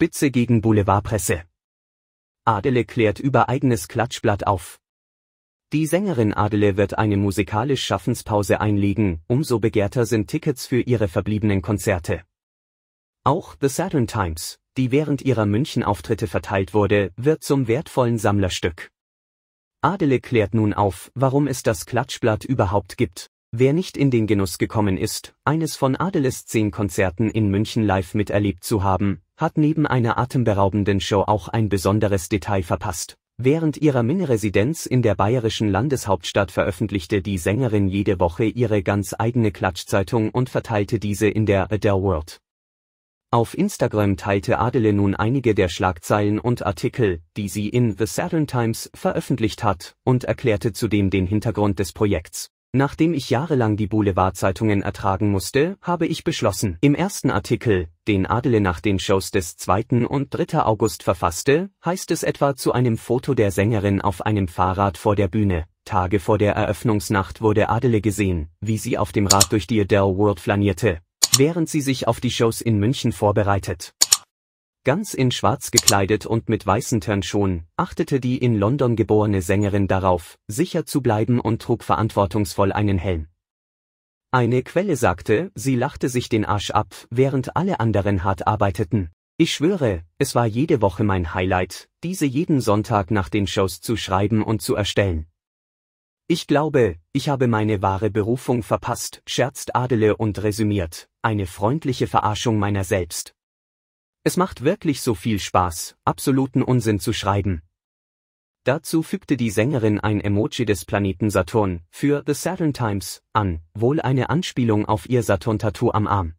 Spitze gegen Boulevardpresse. Adele klärt über eigenes Klatschblatt auf. Die Sängerin Adele wird eine musikalische Schaffenspause einlegen, umso begehrter sind Tickets für ihre verbliebenen Konzerte. Auch The Saturn Times, die während ihrer München-Auftritte verteilt wurde, wird zum wertvollen Sammlerstück. Adele klärt nun auf, warum es das Klatschblatt überhaupt gibt. Wer nicht in den Genuss gekommen ist, eines von Adeles zehn Konzerten in München live miterlebt zu haben, hat neben einer atemberaubenden Show auch ein besonderes Detail verpasst. Während ihrer mini in der bayerischen Landeshauptstadt veröffentlichte die Sängerin jede Woche ihre ganz eigene Klatschzeitung und verteilte diese in der Adele World. Auf Instagram teilte Adele nun einige der Schlagzeilen und Artikel, die sie in The Saturn Times veröffentlicht hat, und erklärte zudem den Hintergrund des Projekts. Nachdem ich jahrelang die Boulevardzeitungen ertragen musste, habe ich beschlossen, im ersten Artikel, den Adele nach den Shows des 2. und 3. August verfasste, heißt es etwa zu einem Foto der Sängerin auf einem Fahrrad vor der Bühne. Tage vor der Eröffnungsnacht wurde Adele gesehen, wie sie auf dem Rad durch die Adele World flanierte, während sie sich auf die Shows in München vorbereitet. Ganz in Schwarz gekleidet und mit weißen Turnschuhen, achtete die in London geborene Sängerin darauf, sicher zu bleiben und trug verantwortungsvoll einen Helm. Eine Quelle sagte, sie lachte sich den Arsch ab, während alle anderen hart arbeiteten. Ich schwöre, es war jede Woche mein Highlight, diese jeden Sonntag nach den Shows zu schreiben und zu erstellen. Ich glaube, ich habe meine wahre Berufung verpasst, scherzt Adele und resümiert, eine freundliche Verarschung meiner selbst. Es macht wirklich so viel Spaß, absoluten Unsinn zu schreiben. Dazu fügte die Sängerin ein Emoji des Planeten Saturn für The Saturn Times an, wohl eine Anspielung auf ihr Saturn-Tattoo am Arm.